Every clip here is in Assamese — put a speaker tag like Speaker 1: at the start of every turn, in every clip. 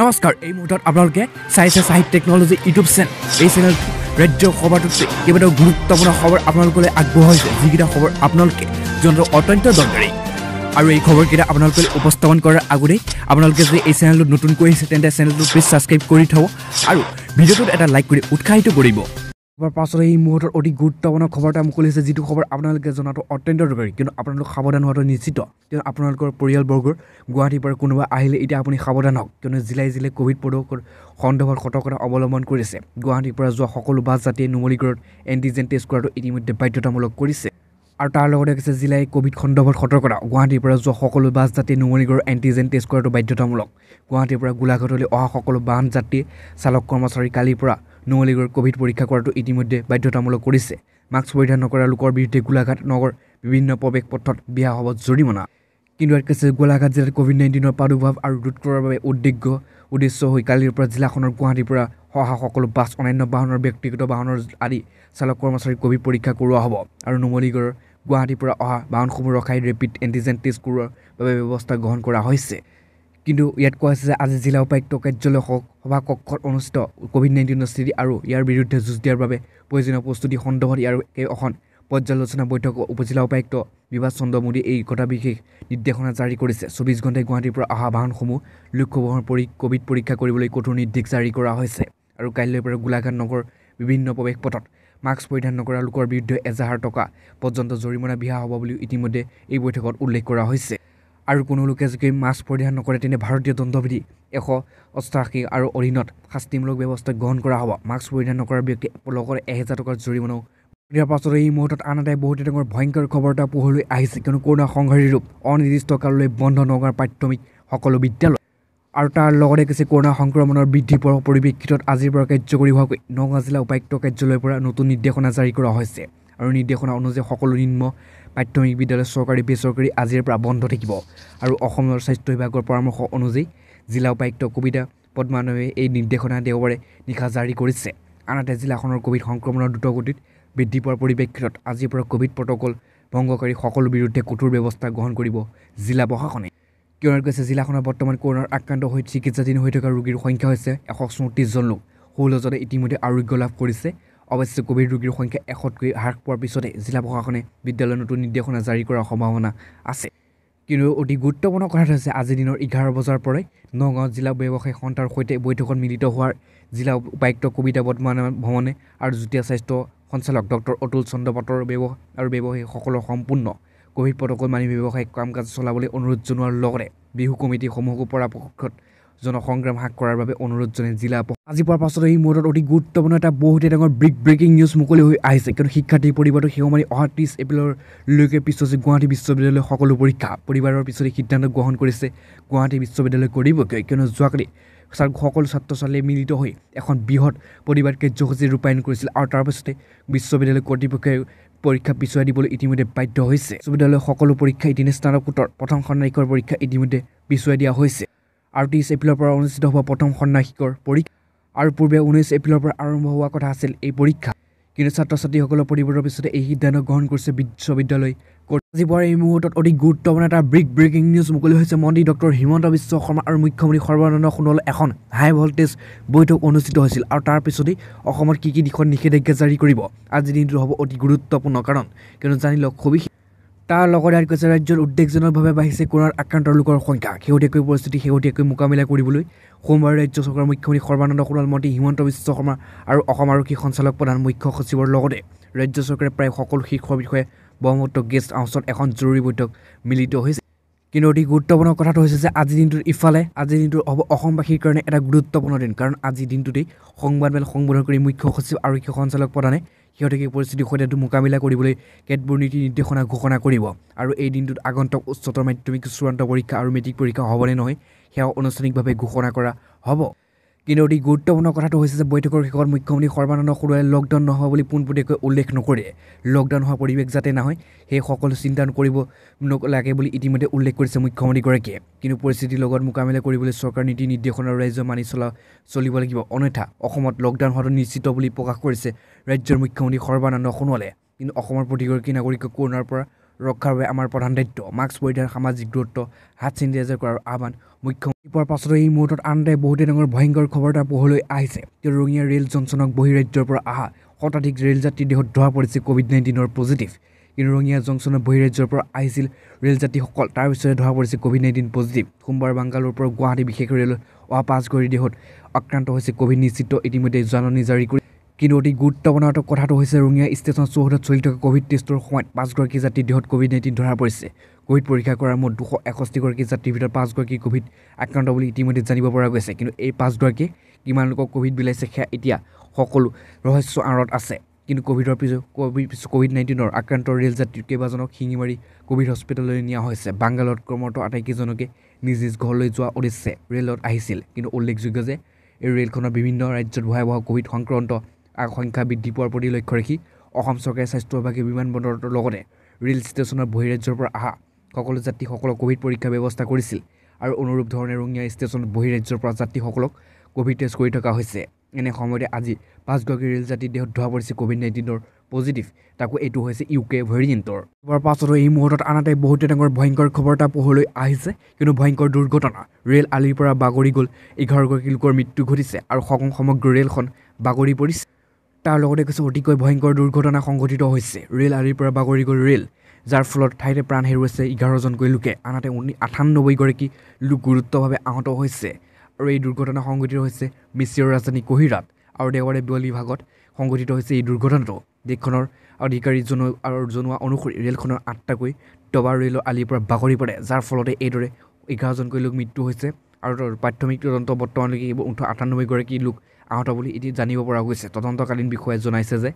Speaker 1: নমস্কাৰ এই মুহূৰ্তত আপোনালোকে চাইছে চাহিব টেকনলজি ইউটিউব চেনেল এই চেনেল ৰাজ্য সভাটোত কেইবাটাও গুৰুত্বপূৰ্ণ খবৰ আপোনালোকলৈ আগবঢ়াইছে যিকেইটা খবৰ আপোনালোকে জনাটো অত্যন্ত দৰকাৰী আৰু এই খবৰকেইটা আপোনালোকলৈ উপস্থাপন কৰাৰ আগতেই আপোনালোকে যদি এই চেনেলটোত নতুনকৈ আহিছে তেন্তে চেনেলটো প্লিজ ছাবস্ক্ৰাইব কৰি থ'ব আৰু ভিডিঅ'টোত এটা লাইক কৰি উৎসাহিত কৰিব খবৰ পাছত এই মুহূৰ্তৰ অতি গুৰুত্বপূৰ্ণ খবৰ এটা মুকলি হৈছে যিটো খবৰ আপোনালোকে জনাটো অত্যন্ত দৰকাৰী কিন্তু আপোনালোক সাৱধান হোৱাটো নিশ্চিত কিয়নো আপোনালোকৰ পৰিয়ালবৰ্গৰ গুৱাহাটীৰ পৰা কোনোবা আহিলে এতিয়া আপুনি সাৱধান হওক কিয়নো জিলাই জিলাই ক'ভিড প্ৰদৰ্শৰ সন্দৰ্ভত সতৰ্কতা অৱলম্বন কৰিছে গুৱাহাটীৰ পৰা যোৱা সকলো বাছ যাত্ৰীয়ে নুমলীগড়ত এণ্টিজেন টেষ্ট কৰাটো ইতিমধ্যে বাধ্যতামূলক কৰিছে আৰু তাৰ লগতে কৈছে জিলাই ক'ভিড সন্দৰ্ভত সতৰ্কতা গুৱাহাটীৰ পৰা যোৱা সকলো বাছ যাত্ৰীয়ে নুমলীগড়ৰ এণ্টিজেন টেষ্ট কৰাটো বাধ্যতামূলক গুৱাহাটীৰ পৰা গোলাঘাটলৈ অহা সকলো বাহন যাত্ৰী চালক কৰ্মচাৰী কালিৰ পৰা নুমলীগড় ক'ভিড পৰীক্ষা কৰাটো ইতিমধ্যে বাধ্যতামূলক কৰিছে মাস্ক পৰিধান নকৰা লোকৰ বিৰুদ্ধে গোলাঘাট নগৰ বিভিন্ন প্ৰৱেশ পথত বিয়া হব জৰিমনা কিন্তু ইয়াত কৈছে গোলাঘাট জিলাত ক'ভিড নাইণ্টিনৰ প্ৰাদুৰ্ভাৱ আৰু ৰোধ কৰাৰ বাবে উদ্দেশ্য উদ্দেশ্য হৈ কালিৰ পৰা জিলাখনৰ গুৱাহাটীৰ পৰা সহা সকলো বাছ অন্যান্য বাহনৰ ব্যক্তিগত বাহনৰ আদি চালক কৰ্মচাৰীক ক'ভিড পৰীক্ষা কৰোৱা হ'ব আৰু নুমলীগড়ৰ গুৱাহাটীৰ পৰা অহা বাহনসমূহ ৰখাই ৰেপিড এণ্টিজেন টেষ্ট কৰোৱাৰ বাবে ব্যৱস্থা গ্ৰহণ কৰা হৈছে কিন্তু ইয়াত কোৱা হৈছে যে আজি জিলা উপায়ুক্ত কাৰ্যালয় হওক সভাকক্ষত অনুষ্ঠিত ক'ভিড নাইণ্টিনৰ স্থিতি আৰু ইয়াৰ বিৰুদ্ধে যুঁজ দিয়াৰ বাবে প্ৰয়োজনীয় প্ৰস্তুতি সন্দৰ্ভত ইয়াৰ এই এখন পৰ্যালোচনা বৈঠক উপজিলা উপায়ুক্ত বিভাষ চন্দ্ৰ মোদীয়ে এই কথা বিশেষ নিৰ্দেশনা জাৰি কৰিছে চৌবিছ ঘণ্টাই গুৱাহাটীৰ পৰা অহা বাহনসমূহ লক্ষ্য বহন পৰি ক'ভিড পৰীক্ষা কৰিবলৈ কঠোৰ নিৰ্দেশ জাৰি কৰা হৈছে আৰু কাইলৈ পৰা গোলাঘাট নগৰ বিভিন্ন প্ৰৱেশ পথত মাস্ক পৰিধান নকৰা লোকৰ বিৰুদ্ধে এজাহাৰ টকা পৰ্যন্ত জৰিমনা বিহা হ'ব বুলিও ইতিমধ্যে এই বৈঠকত উল্লেখ কৰা হৈছে আৰু কোনো লোকে যদি মাস্ক পৰিধান নকৰে তেন্তে ভাৰতীয় দণ্ডবিধি এশ অষ্টাশী আৰু অধীনত শাস্তিমূলক ব্যৱস্থা গ্ৰহণ কৰা হ'ব মাস্ক পৰিধান নকৰা ব্যক্তি লগত এহেজাৰ টকাৰ জৰিমনাও ইয়াৰ পাছত এই মুহূৰ্তত আন এটাই বহুতে ডাঙৰ ভয়ংকৰ খবৰ এটা পোহৰলৈ আহিছে কিয়নো কৰোণা সংঘাৰী ৰূপ অনিৰ্দিষ্ট কাললৈ বন্ধ নগাঁৱৰ প্ৰাথমিক সকলো বিদ্যালয় আৰু তাৰ লগতে কৈছে কৰোণা সংক্ৰমণৰ বৃদ্ধি পোৱাৰ পৰিপ্ৰেক্ষিতত আজিৰ পৰা কাৰ্যকৰী হোৱাকৈ নগাঁও জিলা উপায়ুক্ত কাৰ্যালয়ৰ পৰা নতুন নিৰ্দেশনা জাৰি কৰা হৈছে আৰু নিৰ্দেশনা অনুযায়ী সকলো নিম্ন মাধ্যমিক বিদ্যালয় চৰকাৰী বেচৰকাৰী আজিৰ পৰা বন্ধ থাকিব আৰু অসমৰ স্বাস্থ্য বিভাগৰ পৰামৰ্শ অনুযায়ী জিলা উপায়ুক্ত কবিতা পদ্মানৱে এই নিৰ্দেশনা দেওবাৰে নিশা জাৰি কৰিছে আনহাতে জিলাখনৰ কোভিড সংক্ৰমণৰ দ্ৰুতগতিত বৃদ্ধি পোৱাৰ পৰিপ্ৰেক্ষিতত আজিৰ পৰা কোভিড প্ৰট'কল ভংগকাৰী সকলো বিৰুদ্ধে কঠোৰ ব্যৱস্থা গ্ৰহণ কৰিব জিলা প্ৰশাসনে কিয়নো কৈছে জিলাখনত বৰ্তমান কৰোণাৰ আক্ৰান্ত হৈ চিকিৎসাধীন হৈ থকা ৰোগীৰ সংখ্যা হৈছে এশ চৌত্ৰিছজন লোক ষোল্লজনে ইতিমধ্যে আৰোগ্য লাভ কৰিছে অৱশ্যে ক'ভিড ৰোগীৰ সংখ্যা এশতকৈ হ্ৰাস পোৱাৰ পিছতে জিলা প্ৰশাসনে বিদ্যালয়ৰ নতুন নিৰ্দেশনা জাৰি কৰাৰ সম্ভাৱনা আছে কিন্তু অতি গুৰুত্বপূৰ্ণ কথাটো হৈছে আজি দিনৰ এঘাৰ বজাৰ পৰাই নগাঁৱত জিলা ব্যৱসায়ী সন্থাৰ সৈতে বৈঠকত মিলিত হোৱাৰ জিলা উপায়ুক্ত কবিতা বৰ্তমান ভ্ৰমণে আৰু যুটীয়া স্বাস্থ্য সঞ্চালক ডক্টৰ অতুল চন্দ্ৰপাটৰ ব্যৱ আৰু ব্যৱসায়ীসকলৰ সম্পূৰ্ণ কভিড প্ৰটকল মানি ব্যৱসায়িক কাম কাজ চলাবলৈ অনুৰোধ জনোৱাৰ লগতে বিহু কমিটিসমূহকো পৰাপক্ষত জনসংগ্ৰাম হ্ৰাস কৰাৰ বাবে অনুৰোধ জনাই জিলা আজি পোৱাৰ পাছত এই মুহূৰ্তত অতি গুৰুত্বপূৰ্ণ এটা বহুতে ডাঙৰ ব্ৰিক ব্ৰেকিং নিউজ মুকলি হৈ আহিছে কিয়নো শিক্ষাৰ্থীৰ পৰিবাৰটো মাৰি অহা ত্ৰিছ এপ্ৰিললৈকে পিছতে গুৱাহাটী বিশ্ববিদ্যালয়ৰ সকলো পৰীক্ষা পৰিবাৰৰ পিছতে সিদ্ধান্ত গ্ৰহণ কৰিছে গুৱাহাটী বিশ্ববিদ্যালয় কৰিবগৈ কিয়নো যোৱাকালি ছাৰ সকলো ছাত্ৰ ছোৱালীয়ে মিলিত হৈ এখন বৃহৎ পৰিবাৰ কাৰ্যসূচী ৰূপায়ণ কৰিছিল আৰু তাৰপিছতে বিশ্ববিদ্যালয় কৰ্তৃপক্ষই পৰীক্ষা পিছুৱাই দিবলৈ ইতিমধ্যে বাধ্য হৈছে বিশ্ববিদ্যালয়ৰ সকলো পৰীক্ষা ইতিমধ্যে স্নাতকোত্তৰ প্ৰথম ষণ্ডাৰিকৰ পৰীক্ষা ইতিমধ্যে পিছুৱাই দিয়া হৈছে আৰু ত্ৰিছ এপ্ৰিলৰ পৰা অনুষ্ঠিত হোৱা প্ৰথম ষণ্মাসিকৰ পৰীক্ষা আৰু পূৰ্বে ঊনৈছ এপ্ৰিলৰ পৰা আৰম্ভ হোৱা কথা আছিল এই পৰীক্ষা কিন্তু ছাত্ৰ ছাত্ৰীসকলৰ পৰিৱৰ্তনৰ পিছতে এই সিদ্ধান্ত গ্ৰহণ কৰিছে বিশ্ববিদ্যালয় আজি পুৱাৰ এই মুহূৰ্তত অধিক গুৰুত্বপূৰ্ণ এটা ব্ৰিক ব্ৰেকিং নিউজ মুকলি হৈছে মন্ত্ৰী ডক্টৰ হিমন্ত বিশ্ব শৰ্মা আৰু মুখ্যমন্ত্ৰী সৰ্বানন্দ সোণোৱালৰ এখন হাই ভল্টেজ বৈঠক অনুষ্ঠিত হৈছিল আৰু তাৰ পিছতেই অসমত কি কি দিশত নিষেধাজ্ঞা জাৰি কৰিব আজিৰ দিনটো হ'ব অতি গুৰুত্বপূৰ্ণ কাৰণ কিয়নো জানি লওক সবিশেষ তাৰ লগতে আৰু কৈছে ৰাজ্যত উদ্বেগজনকভাৱে বাঢ়িছে কৰোনাৰ আক্ৰান্ত লোকৰ সংখ্যা শেহতীয়াকৈ পৰিস্থিতি শেহতীয়াকৈ মোকাবিলা কৰিবলৈ সোমবাৰে ৰাজ্য চৰকাৰৰ মুখ্যমন্ত্ৰী সৰ্বানন্দ সোণোৱাল মন্ত্ৰী হিমন্ত বিশ্ব শৰ্মা আৰু অসম আৰক্ষী সঞ্চালক প্ৰধান মুখ্য সচিবৰ লগতে ৰাজ্য চৰকাৰে প্ৰায় সকলো শীৰ্ষ বিষয়ে ব্ৰহ্মপুত্ৰ গেষ্ট হাউচত এখন জৰুৰী বৈঠক মিলিত হৈছে কিন্তু অতি গুৰুত্বপূৰ্ণ কথাটো হৈছে যে আজি দিনটোৰ ইফালে আজিৰ দিনটোৰ হ'ব অসমবাসীৰ কাৰণে এটা গুৰুত্বপূৰ্ণ দিন কাৰণ আজি দিনটোতেই সংবাদমেল সম্বোধন কৰি মুখ্য সচিব আৰক্ষী সঞ্চালক প্ৰধানে সিহঁতক সেই পৰিস্থিতিৰ সৈতে মোকাবিলা কৰিবলৈ কেতবোৰ নীতি নিৰ্দেশনা ঘোষণা কৰিব আৰু এই দিনটোত আগন্তুক উচ্চতৰ মাধ্যমিক চূড়ান্ত পৰীক্ষা আৰু মেট্ৰিক পৰীক্ষা হ'বনে নহয় সেয়াও আনুষ্ঠানিকভাৱে ঘোষণা কৰা হ'ব কিন্তু অতি গুৰুত্বপূৰ্ণ কথাটো হৈছে যে বৈঠকৰ শেষত মুখ্যমন্ত্ৰী সৰ্বানন্দ সোণোৱালে লকডাউন নহয় বুলি পোনপটীয়াকৈ উল্লেখ নকৰে লকডাউন হোৱা পৰিৱেশ যাতে নহয় সেই সকলো চিন্তা কৰিব নলাগে বুলি ইতিমধ্যে উল্লেখ কৰিছে মুখ্যমন্ত্ৰীগৰাকীয়ে কিন্তু পৰিস্থিতিৰ লগত মোকাবিলা কৰিবলৈ চৰকাৰ নীতি নিৰ্দেশনা আৰু ৰাজ্য মানি চলা চলিব লাগিব অন্যথা অসমত লকডাউন হোৱাটো নিশ্চিত বুলি প্ৰকাশ কৰিছে ৰাজ্যৰ মুখ্যমন্ত্ৰী সৰ্বানন্দ সোণোৱালে কিন্তু অসমৰ প্ৰতিগৰাকী নাগৰিকক কৰোণাৰ পৰা ৰক্ষাৰ বাবে আমাৰ প্ৰধান দায়িত্ব মাস্ক পৰিধান সামাজিক দূৰত্ব হাত চেনিটাইজাৰ কৰাৰ আহ্বান মুখ্যমন্ত্ৰী পোৱাৰ পাছতে এই মুহূৰ্তত আন আনহাতে বহুতে ডাঙৰ ভয়ংকৰ খবৰ এটা পোহৰলৈ আহিছে তেওঁ ৰঙীয়া ৰেল জনচনক বহিৰাজ্যৰ পৰা অহা শতাধিক ৰে'ল ৰেলযাত্ৰীৰ দেহত ধৰা পৰিছে ক'ভিড নাইণ্টিনৰ পজিটিভ কিন্তু ৰঙীয়া জংচনত বহিৰাজ্যৰ পৰা আহিছিল ৰে'ল যাত্ৰীসকল তাৰপিছতে ধৰা পৰিছে ক'ভিড নাইণ্টিন পজিটিভ সোমবাৰ বাংগালোৰৰ পৰা গুৱাহাটী বিশেষ ৰে'লত অহা পাঁচগৰী দেহত আক্ৰান্ত হৈছে ক'ভিড নিশ্চিত ইতিমধ্যে জাননী জাৰি কৰি কিন্তু অতি গুৰুত্বপূৰ্ণ কথাটো হৈছে ৰঙিয়া ষ্টেচন চৌহদত চলি থকা ক'ভিড টেষ্টৰ সময়ত পাঁচগৰাকী যাত্ৰীৰ দেহত ক'ভিড নাইণ্টিন ধৰা পৰিছে ক'ভিড পৰীক্ষা কৰাৰ মুঠ দুশ এষষ্ঠিগৰাকী যাত্ৰীৰ ভিতৰত পাঁচগৰাকী ক'ভিড আক্ৰান্ত বুলি ইতিমধ্যে জানিব পৰা গৈছে কিন্তু এই পাঁচগৰাকীয়ে কিমান লোকক ক'ভিড বিলাইছে সেয়া এতিয়া সকলো ৰহস্য আঁৰত আছে কিন্তু ক'ভিডৰ পিছত ক'ভিড পিছ ক'ভিড নাইণ্টিনৰ আক্ৰান্ত ৰে'ল যাত্ৰী কেইবাজনক শিঙিমাৰি ক'ভিড হস্পিটেললৈ নিয়া হৈছে বাংগালত কৰ্মৰত আটাইকেইজনকে নিজ নিজ ঘৰলৈ যোৱা উদ্দেশ্যে ৰে'লত আহিছিল কিন্তু উল্লেখযোগ্য যে এই ৰে'লখনৰ বিভিন্ন ৰাজ্যত ভয়াৱহ ক'ভিড সংক্ৰান্ত সংখ্যা বৃদ্ধি পোৱাৰ প্ৰতি লক্ষ্য ৰাখি অসম চৰকাৰে স্বাস্থ্য বিভাগে বিমানবন্দৰৰ লগতে ৰেল ষ্টেচনৰ বহিৰাজ্যৰ পৰা অহা সকলো যাত্ৰীসকলক ক'ভিড পৰীক্ষাৰ ব্যৱস্থা কৰিছিল আৰু অনুৰূপ ধৰণে ৰঙিয়া ষ্টেচনত বহিৰাজ্যৰ পৰা যাত্ৰীসকলক ক'ভিড টেষ্ট কৰি থকা হৈছে এনে সময়তে আজি পাঁচগৰাকী ৰেল যাত্ৰী দেহত ধোৱা পৰিছে ক'ভিড নাইণ্টিনৰ পজিটিভ তাকো এইটো হৈছে ইউ কে ভেৰিয়েণ্টৰ ইয়াৰ পাছতো এই মুহূৰ্তত আনহাতে বহুতে ডাঙৰ ভয়ংকৰ খবৰ এটা পোহৰলৈ আহিছে কিন্তু ভয়ংকৰ দুৰ্ঘটনা ৰেল আলিৰ পৰা বাগৰি গ'ল এঘাৰগৰাকী লোকৰ মৃত্যু ঘটিছে আৰু সকম সমগ্ৰ ৰেলখন বাগৰি পৰিছে তাৰ লগতে কিছু অতিকৈ ভয়ংকৰ দুৰ্ঘটনা সংঘটিত হৈছে ৰেল আদিৰ পৰা বাগৰি গ'ল ৰেল যাৰ ফলত ঠাইতে প্ৰাণ হেৰুৱাইছে এঘাৰজনকৈ লোকে আনহাতে উনি আঠান্নব্বৈগৰাকী লোক গুৰুত্বভাৱে আহত হৈছে আৰু এই দুৰ্ঘটনা সংঘটিত হৈছে মিচিয়ৰ ৰাজধানী কহিৰাত আৰু দেওবাৰে বিয়লি ভাগত সংঘটিত হৈছে এই দুৰ্ঘটনাটো দেশখনৰ জন আৰু জনোৱা অনুসৰি ৰেলখনৰ আঠটাকৈ ডবা ৰেলৰ আলিৰ পৰা বাগৰি পৰে যাৰ ফলতে এইদৰে এঘাৰজনকৈ লোক মৃত্যু হৈছে আৰু প্ৰাথমিক তদন্ত বৰ্তমানলৈকে এইবোৰ ওঠৰ আঠান্নব্বৈগৰাকী লোক আহত বুলি এতিয়া জানিব পৰা গৈছে তদন্তকালীন বিষয়াই জনাইছে যে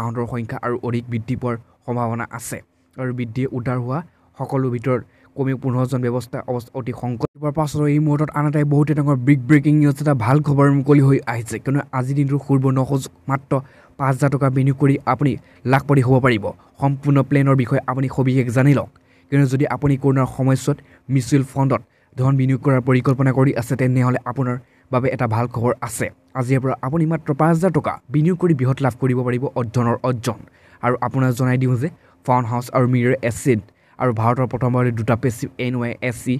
Speaker 1: আহতৰ সংখ্যা আৰু অধিক বৃদ্ধি পোৱাৰ সম্ভাৱনা আছে আৰু বৃদ্ধিয়ে উদ্ধাৰ হোৱা সকলো ভিতৰত কমেও পোন্ধৰজন ব্যৱস্থা অৱস্থা অতি সংকট হোৱাৰ পাছত এই মুহূৰ্তত আন এটাই বহুতে ডাঙৰ বিগ ব্ৰেকিং নিউজ এটা ভাল খবৰ মুকলি হৈ আহিছে কিয়নো আজি দিনটোৰ সূৰ্ব নখোজ মাত্ৰ পাঁচ হাজাৰ টকা বিনিয়োগ কৰি আপুনি লাভ কৰি হ'ব পাৰিব সম্পূৰ্ণ প্লেনৰ বিষয়ে আপুনি সবিশেষ জানি লওক কিয়নো যদি আপুনি কৰোণাৰ সময়ছোৱাত মিউচুৱেল ফাণ্ডত ধন বিনিয়োগ কৰাৰ পৰিকল্পনা কৰি আছে তেনেহ'লে আপোনাৰ বাবে এটা ভাল খবৰ আছে আজিৰ পৰা আপুনি মাত্ৰ পাঁচ হাজাৰ টকা বিনিয়োগ কৰি বৃহৎ লাভ কৰিব পাৰিব অধ্যয়নৰ অৰ্জন আৰু আপোনাক জনাই দিওঁ যে ফাউণ্ড হাউচ আৰু মিৰ এচিড আৰু ভাৰতৰ প্ৰথমবাৰে দুটা passive N Y S C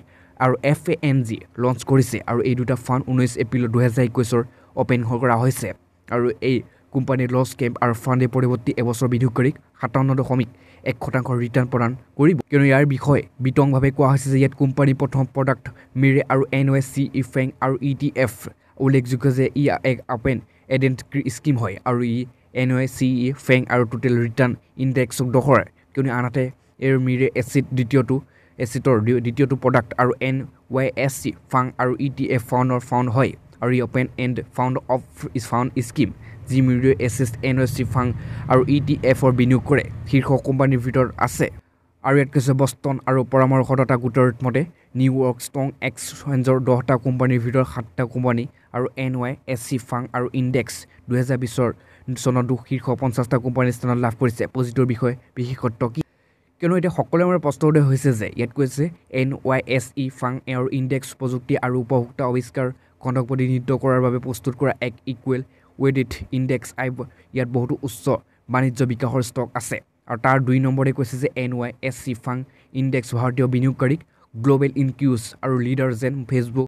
Speaker 1: আৰু F A N G launch কৰিছে আৰু এই দুটা ফাণ্ড ঊনৈছ এপ্ৰিল দুহেজাৰ একৈছৰ অ'পেন কৰা হৈছে আৰু এই কোম্পানীৰ লছ কেম্প আৰু ফাণ্ডে পৰিৱৰ্তী এবছৰ কৰি সাতাৱন্ন দশমিক এক শতাংশ ৰিটাৰ্ণ প্ৰদান কৰিব কিয়নো ইয়াৰ বিষয়ে বিতংভাৱে কোৱা হৈছে যে ইয়াত কোম্পানীৰ প্ৰথম প্ৰডাক্ট মিৰে আৰু N O' S C E FANG আৰু ই টি এফ উল্লেখযোগ্য যে ই এক আপেন এডেণ্ট স্কিম হয় আৰু E N O' S C E FANG আৰু টোটেল ৰিটাৰ্ণ ইণ্ডেক্সক দখৰে কিয়নো আনহাতে এৰ মিৰে এচিড দ্বিতীয়টো এচিডৰ দ্বিতীয়টো প্ৰডাক্ট আৰু N Y S C FANG আৰু ই টি এফ ফাউণ্ডৰ ফাউণ্ড হয় E আৰু open end fund of is fund scheme যি Mirae' Asset N O' C FANG আৰু ই টি এফৰ বিনিয়োগ কৰে শীৰ্ষ কোম্পানীৰ ভিতৰত আছে আৰু ইয়াত কৈছে বষ্টন আৰু পৰামৰ্শদাতা গোটৰ মতে নিউয়ৰ্ক ষ্টং এক্সচেঞ্জৰ দহটা কোম্পানীৰ ভিতৰত সাতটা কোম্পানী আৰু N Y S C FANG আৰু ইণ্ডেক্স দুহেজাৰ বিছৰ চনতো শীৰ্ষ পঞ্চাছটা কোম্পানীৰ স্থানত লাভ কৰিছে পজিটিভৰ বিষয়ে বিশেষত্ব কি কিয়নো এতিয়া সকলোৱে আমাৰ উদয় হৈছে যে ইয়াত কৈছে এন ৱাই এছ ই ফাং এৰ ইণ্ডেক্স প্ৰযুক্তি আৰু উপভোক্তা আৱিষ্কাৰ কণ্ঠক প্ৰতিনিধিত্ব কৰাৰ বাবে প্ৰস্তুত কৰা এক ইকুৱেল ৱেডিট ইণ্ডেক্স আই ইয়াত বহুতো উচ্চ বাণিজ্য বিকাশৰ ষ্টক আছে আৰু তাৰ দুই নম্বৰে কৈছে যে N Y S C FANG index ভাৰতীয় বিনিয়োগকাৰীক গ্ল'বেল ইনকিউজ আৰু লিডাৰ জেন ফেচবুক